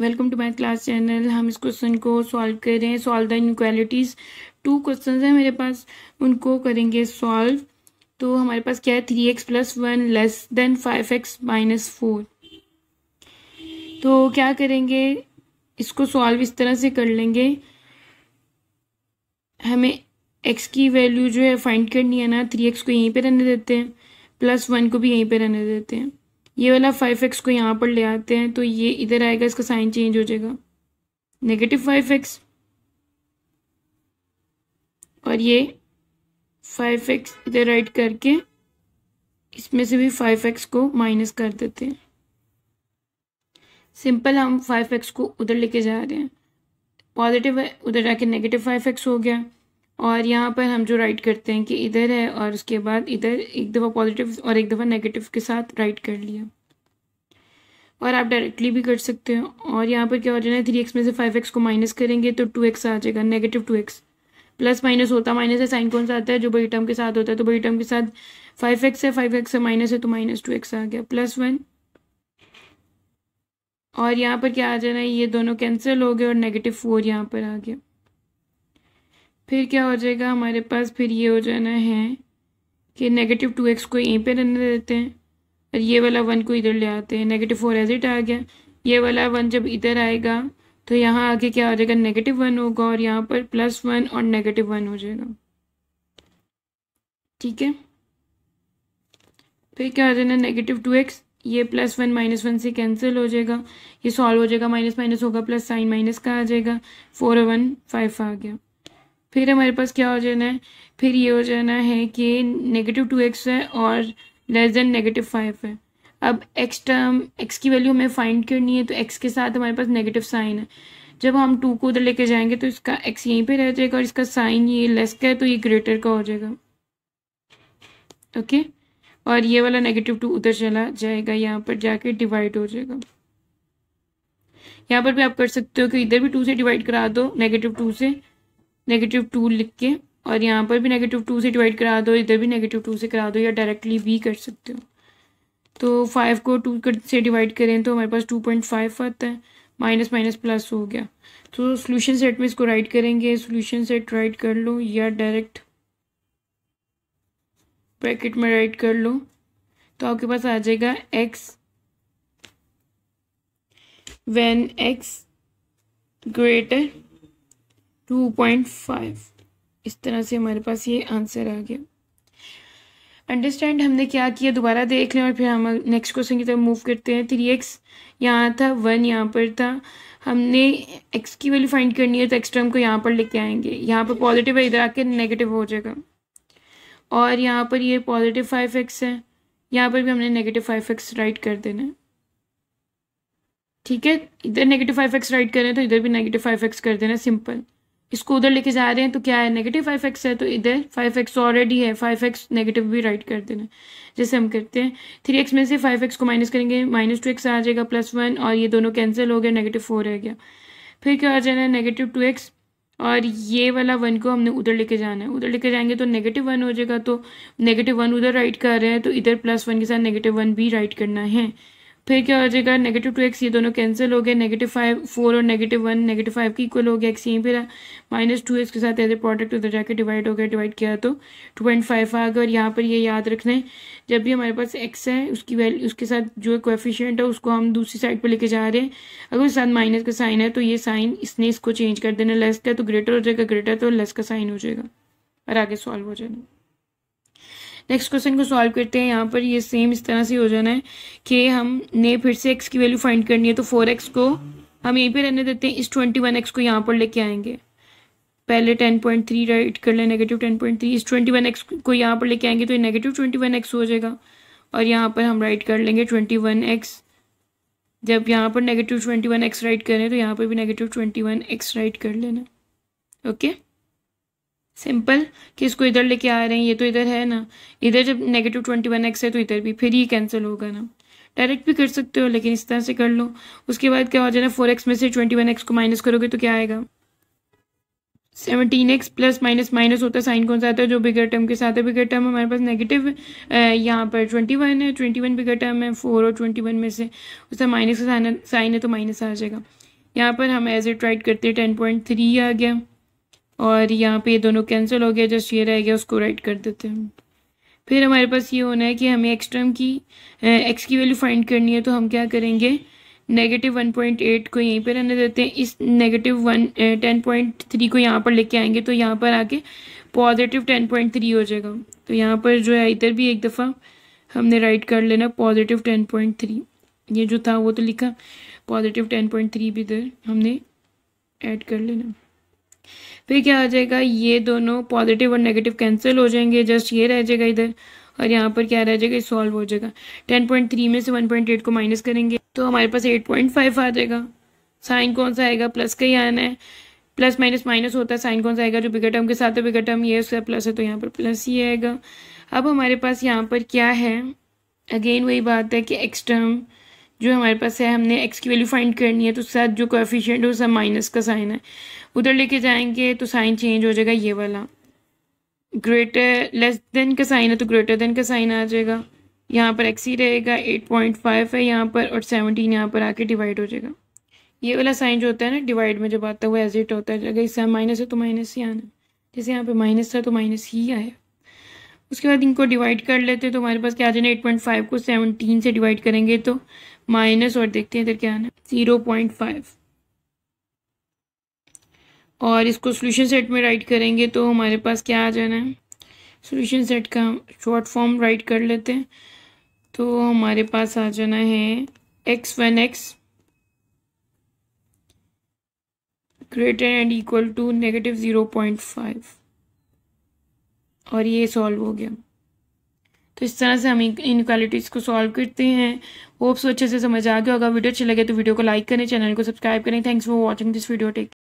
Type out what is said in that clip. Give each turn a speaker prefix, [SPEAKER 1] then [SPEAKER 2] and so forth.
[SPEAKER 1] Welcome to my class channel हम इस question को सॉल्व कर रहे हैं solve the inequalities two question हैं मेरे पास उनको करेंगे सॉल्व तो हमारे पास क्या है three x plus one less than five x minus four तो क्या करेंगे इसको सॉल्व इस तरह से कर लेंगे हमें एक्स की वैल्यू जो है फाइंड करनी है ना थ्री एक्स को यहीं पे रहने देते हैं प्लस वन को भी यहीं पे रहने देते हैं ये वाला फाइव एक्स को यहाँ पर ले आते हैं तो ये इधर आएगा इसका साइन चेंज हो जाएगा नेगेटिव फाइव एक्स और ये फाइव एक्स इधर राइट करके इसमें से भी फाइव एक्स को माइनस कर देते हैं सिंपल हम फाइव एक्स को उधर लेके जा रहे हैं पॉजिटिव है उधर जाके नेगेटिव फाइव एक्स हो गया और यहाँ पर हम जो राइट करते हैं कि इधर है और उसके बाद इधर एक दफ़ा पॉजिटिव और एक दफ़ा नेगेटिव के साथ राइट कर लिया और आप डायरेक्टली भी कर सकते हो और यहाँ पर क्या हो जाना है थ्री एक्स में से फाइव एक्स को माइनस करेंगे तो टू एक्स आ जाएगा negative two x plus minus होता माइनस है साइन कौन सा आता है जो बड़ी टर्म के साथ होता है तो बड़ी टर्म के साथ फाइव एक्स है फाइव एक्स है माइनस है तो माइनस टू एक्स आ गया प्लस वन और यहाँ पर क्या आ जाना है ये दोनों कैंसिल हो गए और नेगेटिव फोर यहाँ पर आ गया फिर क्या हो जाएगा हमारे पास फिर ये हो जाना है कि नेगेटिव टू एक्स को यहीं पे रहने देते हैं और ये वाला वन को इधर ले आते हैं नेगेटिव फोर एज इट आ गया ये वाला वन जब इधर आएगा तो यहाँ आगे क्या हो जाएगा नेगेटिव वन होगा और यहाँ पर प्लस वन और नेगेटिव वन हो जाएगा ठीक है फिर क्या हो जाना नेगेटिव टू एक्स ये प्लस वन माइनस वन से कैंसिल हो जाएगा ये सॉल्व हो जाएगा माइनस माइनस होगा प्लस साइन माइनस का आ जाएगा फोर वन फाइव आ गया फिर हमारे पास क्या हो जाना है फिर ये हो जाना है कि नेगेटिव टू एक्स है और लेस देन नेगेटिव फाइव है अब एक्स टर्म एक्स की वैल्यू हमें फाइंड करनी है तो एक्स के साथ हमारे पास नेगेटिव साइन है जब हम टू को उधर लेके जाएंगे तो इसका एक्स यहीं पे रह जाएगा और इसका साइन ये लेस का है तो ये ग्रेटर का हो जाएगा ओके okay? और ये वाला नेगेटिव टू उधर चला जाएगा यहाँ पर जाके डिवाइड हो जाएगा यहाँ पर भी आप कर सकते हो कि इधर भी टू से डिवाइड करा दो नेगेटिव टू से नेगेटिव टू लिख के और यहाँ पर भी नेगेटिव टू से डिवाइड करा दो इधर भी नेगेटिव टू से करा दो या डायरेक्टली भी कर सकते हो तो फाइव को टू से डिवाइड करें तो हमारे पास टू पॉइंट फाइव आता है माइनस माइनस प्लस हो गया तो सोल्यूशन सेट में इसको राइट करेंगे सोल्यूशन सेट राइट कर लो या डायरेक्ट ब्रैकेट में राइट कर लो तो आपके पास आ जाएगा x when x greater to point five इस तरह से हमारे पास ये आंसर आ गया अंडरस्टैंड हमने क्या किया दोबारा देख लें और फिर हम नेक्स्ट क्वेश्चन की तरफ मूव करते हैं थ्री एक्स यहाँ था वन यहाँ पर था हमने एक्स की वैल्यू फाइंड करनी है तो एक्स्ट्रा हमको को यहाँ पर लेके आएंगे यहाँ पर पॉजिटिव है इधर आके नेगेटिव हो जाएगा और यहाँ पर ये पॉजिटिव फाइव एक्स है यहाँ पर भी हमने नेगेटिव फाइव एक्स राइट कर देना है ठीक है इधर नेगेटिव फाइव एक्स राइट करें तो इधर भी नेगेटिव फाइव एक्स कर देना सिंपल इसको उधर लेके जा रहे हैं तो क्या है नेगेटिव फाइव एक्स है तो इधर फाइव एक्स ऑलरेडी है फाइव एक्स नेगेटिव भी राइट कर देना जैसे हम करते हैं थ्री एक्स में से फाइव एक्स को माइनस करेंगे माइनस टू एक्स आ जाएगा प्लस वन और ये दोनों कैंसिल हो गया नेगेटिव फोर रह गया फिर क्या आ जाना है नेगेटिव टू एक्स और ये वाला वन को हमने उधर लेके जाना है उधर लेके जाएंगे तो नेगेटिव वन हो जाएगा तो नेगेटिव वन उधर राइट कर रहे हैं तो इधर प्लस वन के साथ नेगेटिव वन भी राइट करना है फिर क्या हो जाएगा नेगेटिव टू एक्स ये दोनों कैंसिल हो गए नेगेटिव फाइव फोर और नेगेटिव वन नेगेटिव फाइव की इक्वल हो गया एक्स यहीं पर माइनस टू एक्स के साथ एज ए प्रोडक्ट उधर जाकर डिवाइड हो गया डिवाइड किया तो टू पॉइंट फाइव आ गया और यहाँ पर ये याद रखना है जब भी हमारे पास एक्स है उसकी वैल्यू उसके साथ जो कोफिशियंट है उसको हम दूसरी साइड पर लेके जा रहे हैं अगर उसके साथ माइनस का साइन है तो ये साइन इसने इसको चेंज कर देना लेस का तो ग्रेटर हो जाएगा ग्रेटर तो लेस का साइन हो जाएगा और आगे सॉल्व हो जाएगा नेक्स्ट क्वेश्चन को सॉल्व करते हैं यहाँ पर ये सेम इस तरह से हो जाना है कि हमने फिर से एक्स की वैल्यू फाइंड करनी है तो फोर एक्स को हम यहीं पे रहने देते हैं इस ट्वेंटी वन एक्स को यहाँ पर लेके आएंगे पहले टेन पॉइंट थ्री राइट कर लें नेगेटिव टेन पॉइंट थ्री इस ट्वेंटी वन एक्स को यहाँ पर लेके आएंगे तो ये नेगेटिव ट्वेंटी वन एक्स हो जाएगा और यहाँ पर हम राइट कर लेंगे ट्वेंटी वन एक्स जब यहाँ पर negative twenty one x write करें तो यहाँ पर भी negative twenty one x write कर लेना ओके okay? सिंपल कि इसको इधर लेके आ रहे हैं ये तो इधर है ना इधर जब नेगेटिव ट्वेंटी वन एक्स है तो इधर भी फिर ये कैंसिल होगा ना डायरेक्ट भी कर सकते हो लेकिन इस तरह से कर लो उसके बाद क्या हो जाए ना फोर एक्स में से ट्वेंटी वन एक्स को माइनस करोगे तो क्या आएगा seventeen x plus minus minus होता है साइन कौन सा आता है जो बिगर टर्म के साथ है बिगर टर्म हमारे पास नेगेटिव यहाँ पर ट्वेंटी वन है ट्वेंटी वन बिगर टर्म है फोर और ट्वेंटी वन में से उसका माइनस का साइन है तो माइनस आ जाएगा यहाँ पर हम एज इट राइट करते हैं टेन पॉइंट थ्री आ गया और यहाँ पे ये दोनों कैंसिल हो गया जस्ट ये रह गया उसको राइट कर देते हैं फिर हमारे पास ये होना है कि हमें एक्स टर्म की एक्स की वैल्यू फाइंड करनी है तो हम क्या करेंगे नेगेटिव वन पॉइंट एट को यहीं पर रहने देते हैं इस negative one ten point three को यहाँ पर लेके आएंगे तो यहाँ पर आके पॉजिटिव टेन पॉइंट थ्री हो जाएगा तो यहाँ पर जो है इधर भी एक दफ़ा हमने राइट कर लेना पॉजिटिव टेन पॉइंट थ्री ये जो था वो तो लिखा पॉजिटिव टेन पॉइंट थ्री भी इधर हमने ऐड कर लेना फिर क्या आ जाएगा ये दोनों पॉजिटिव और नेगेटिव कैंसिल हो जाएंगे जस्ट ये रह जाएगा इधर और यहाँ पर क्या रह जाएगा सॉल्व हो जाएगा टेन पॉइंट थ्री में से वन पॉइंट एट को माइनस करेंगे तो हमारे पास एट पॉइंट फाइव आ जाएगा साइन कौन सा आएगा प्लस का ही आना है प्लस माइनस माइनस होता है साइन कौन सा आएगा जो बिगर टर्म के साथ है बिगर टर्म ये उसका प्लस है तो यहाँ पर प्लस ही आएगा अब हमारे पास यहाँ पर क्या है अगेन वही बात है कि एक्स टर्म जो हमारे पास है हमने एक्स की वैल्यू फाइंड करनी है तो साथ जो कोफिशियंट है उसका माइनस का साइन है उधर लेके जाएंगे तो साइन चेंज हो जाएगा ये वाला ग्रेटर लेस देन का साइन है तो ग्रेटर देन का साइन आ जाएगा यहाँ पर एक्स ही रहेगा एट पॉइंट फाइव है यहाँ पर और सेवनटीन यहाँ पर आके डिवाइड हो जाएगा ये वाला साइन जो होता है ना डिवाइड में जब आता है वो एज इट होता है अगर इससे माइनस है तो माइनस ही आना जैसे यहाँ पर माइनस था तो माइनस ही आया उसके बाद इनको डिवाइड कर लेते हैं तो हमारे पास क्या आ जाना एट पॉइंट फाइव को सेवनटीन से डिवाइड करेंगे तो माइनस और देखते हैं इधर क्या आना जीरो पॉइंट फाइव और इसको सोल्यूशन सेट में राइट करेंगे तो हमारे पास क्या आ जाना है सोल्यूशन सेट का हम शॉर्ट फॉर्म राइट कर लेते हैं तो हमारे पास आ जाना है x one x greater and equal to negative zero point five और ये सॉल्व हो गया तो इस तरह से हम इनक्वालिटीज़ को सॉल्व करते हैं होप्स तो अच्छे से समझ आ गया होगा वीडियो अच्छी लगे तो वीडियो को लाइक करें चैनल को सब्सक्राइब करें thanks for watching this video take